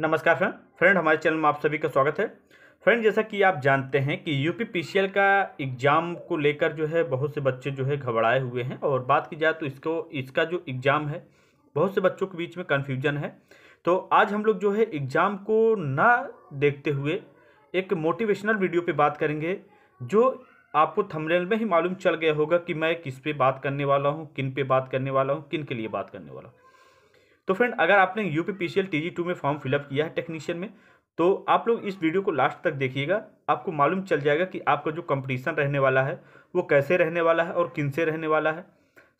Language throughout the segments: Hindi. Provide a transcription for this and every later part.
नमस्कार फ्रेंड फ्रेंड हमारे चैनल में आप सभी का स्वागत है फ्रेंड जैसा कि आप जानते हैं कि यूपी पीसीएल का एग्ज़ाम को लेकर जो है बहुत से बच्चे जो है घबराए हुए हैं और बात की जाए तो इसको इसका जो एग्ज़ाम है बहुत से बच्चों के बीच में कन्फ्यूजन है तो आज हम लोग जो है एग्ज़ाम को ना देखते हुए एक मोटिवेशनल वीडियो पर बात करेंगे जो आपको थंबनेल में ही मालूम चल गया होगा कि मैं किस पे बात करने वाला हूँ किन पे बात करने वाला हूँ किन के लिए बात करने वाला हूँ तो फ्रेंड अगर आपने U P P C L T G two में फॉर्म फिलअप किया है टेक्नीशियन में तो आप लोग इस वीडियो को लास्ट तक देखिएगा आपको मालूम चल जाएगा कि आपका जो कंपटीशन रहने वाला है वो कैसे रहने वाला है और किन से रहने वाला है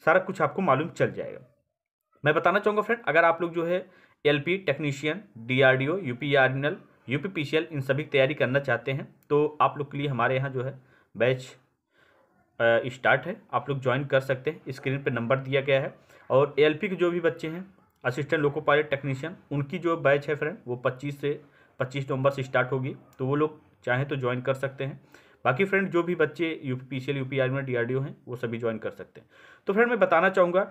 सारा कुछ आपको मालूम चल जाएगा मैं बताना चाहूँगा फ्रेंड अगर आप लोग जो है L P technician D R D O U P R L U P P C L इन सभी की तैयारी करना चाहते हैं तो आप लोग के लिए हमारे यहाँ जो है बैच स्टार्ट है आप लोग ज्वाइन कर सकते हैं स्क्रीन पर नंबर दिया गया है और ए एल पी के जो भी बच्चे हैं असिस्टेंट लोको पायलट टेक्नीशियन उनकी जो बैच है फ्रेंड वो पच्चीस से पच्चीस नवंबर से स्टार्ट होगी तो वो लोग चाहें तो ज्वाइन कर सकते हैं बाकी फ्रेंड जो भी बच्चे U P C L U P R D R D O हैं वो सभी ज्वाइन कर सकते हैं तो फ्रेंड मैं बताना चाहूँगा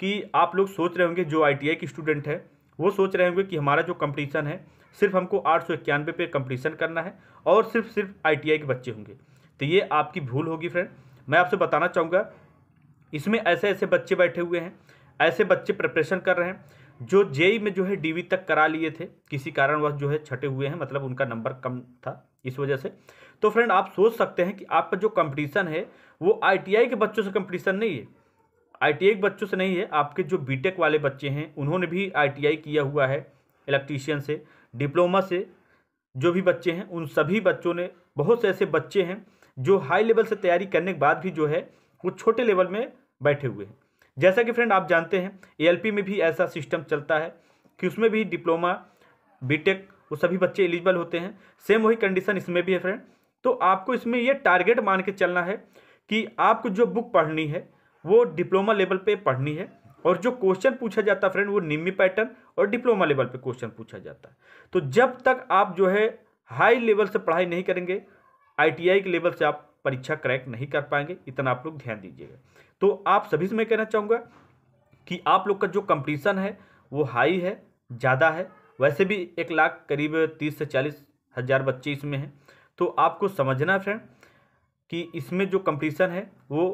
कि आप लोग सोच रहे होंगे जो आई टी आई की स्टूडेंट है वो सोच रहे होंगे कि हमारा जो कंपटीशन है सिर्फ हमको आठ सौ इक्यानवे पे कंपटीशन करना है और सिर्फ सिर्फ आई टी आई के बच्चे होंगे तो ये आपकी भूल होगी फ्रेंड मैं आपसे बताना चाहूँगा इसमें ऐसे ऐसे बच्चे बैठे हुए हैं ऐसे बच्चे प्रिपरेशन कर रहे हैं जो जेई में जो है डीवी तक करा लिए थे किसी कारणवश जो है छठे हुए हैं मतलब उनका नंबर कम था इस वजह से तो फ्रेंड आप सोच सकते हैं कि आपका जो कंपटीशन है वो आईटीआई के बच्चों से कंपटीशन नहीं है आईटीआई के बच्चों से नहीं है आपके जो बीटेक वाले बच्चे हैं उन्होंने भी आईटीआई किया हुआ है इलेक्ट्रीशियन से डिप्लोमा से जो भी बच्चे हैं उन सभी बच्चों ने बहुत से ऐसे बच्चे हैं जो हाई लेवल से तैयारी करने के बाद भी जो है वो छोटे लेवल में बैठे हुए हैं जैसा कि फ्रेंड आप जानते हैं एएलपी में भी ऐसा सिस्टम चलता है कि उसमें भी डिप्लोमा बीटेक वो सभी बच्चे एलिजिबल होते हैं सेम वही कंडीशन इसमें भी है फ्रेंड तो आपको इसमें यह टारगेट मान के चलना है कि आपको जो बुक पढ़नी है वो डिप्लोमा लेवल पे पढ़नी है और जो क्वेश्चन पूछा जाता है फ्रेंड वो निम्मी पैटर्न और डिप्लोमा लेवल पे क्वेश्चन पूछा जाता है तो जब तक आप जो है हाई लेवल से पढ़ाई नहीं करेंगे आईटीआई के लेवल से आप परीक्षा क्रैक नहीं कर पाएंगे इतना आप लोग ध्यान दीजिएगा तो आप सभी से मैं कहना चाहूँगा कि आप लोग का जो कंपटीशन है वो हाई है ज़्यादा है वैसे भी एक लाख करीब तीस से चालीस हज़ार बच्चे इसमें हैं तो आपको समझना फ्रेंड कि इसमें जो कंपटीशन है वो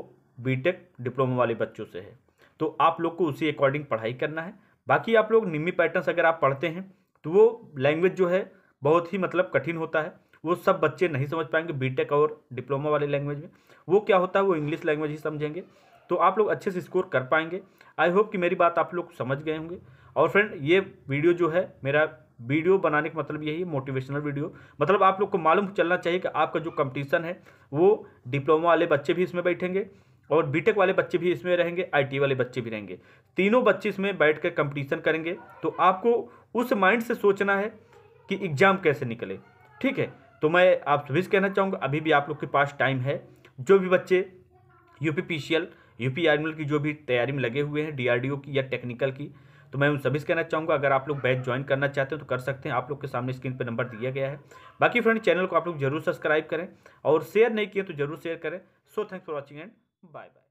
बीटेक डिप्लोमा वाले बच्चों से है तो आप लोग को उसी अकॉर्डिंग पढ़ाई करना है बाकी आप लोग निम्मी पैटर्न्स अगर आप पढ़ते हैं तो वो लैंग्वेज जो है बहुत ही मतलब कठिन होता है वो सब बच्चे नहीं समझ पाएंगे बीटेक और डिप्लोमा वाले लैंग्वेज में वो क्या होता है वो इंग्लिश लैंग्वेज ही समझेंगे तो आप लोग अच्छे से स्कोर कर पाएंगे आई होप कि मेरी बात आप लोग समझ गए होंगे और फ्रेंड ये वीडियो जो है मेरा वीडियो बनाने का मतलब यही है मोटिवेशनल वीडियो मतलब आप लोग को मालूम चलना चाहिए कि आपका जो कंपटीशन है वो डिप्लोमा वाले बच्चे भी इसमें बैठेंगे और बीटेक वाले बच्चे भी इसमें रहेंगे आईटी वाले बच्चे भी रहेंगे तीनों बच्चे इसमें बैठ कर कंपटीशन करेंगे तो आपको उस माइंड से सोचना है कि एग्ज़ाम कैसे निकले ठीक है तो मैं आप सभी से कहना चाहूँगा अभी भी आप लोग के पास टाइम है जो भी बच्चे यू पी यूपी आर्मी की जो भी तैयारी में लगे हुए हैं डीआरडीओ की या टेक्निकल की तो मैं उन सभी से कहना चाहूँगा अगर आप लोग बैच ज्वाइन करना चाहते हैं तो कर सकते हैं आप लोग के सामने स्क्रीन पर नंबर दिया गया है बाकी फ्रेंड चैनल को आप लोग जरूर सब्सक्राइब करें और शेयर नहीं किए तो जरूर शेयर करें so thanks for watching and bye bye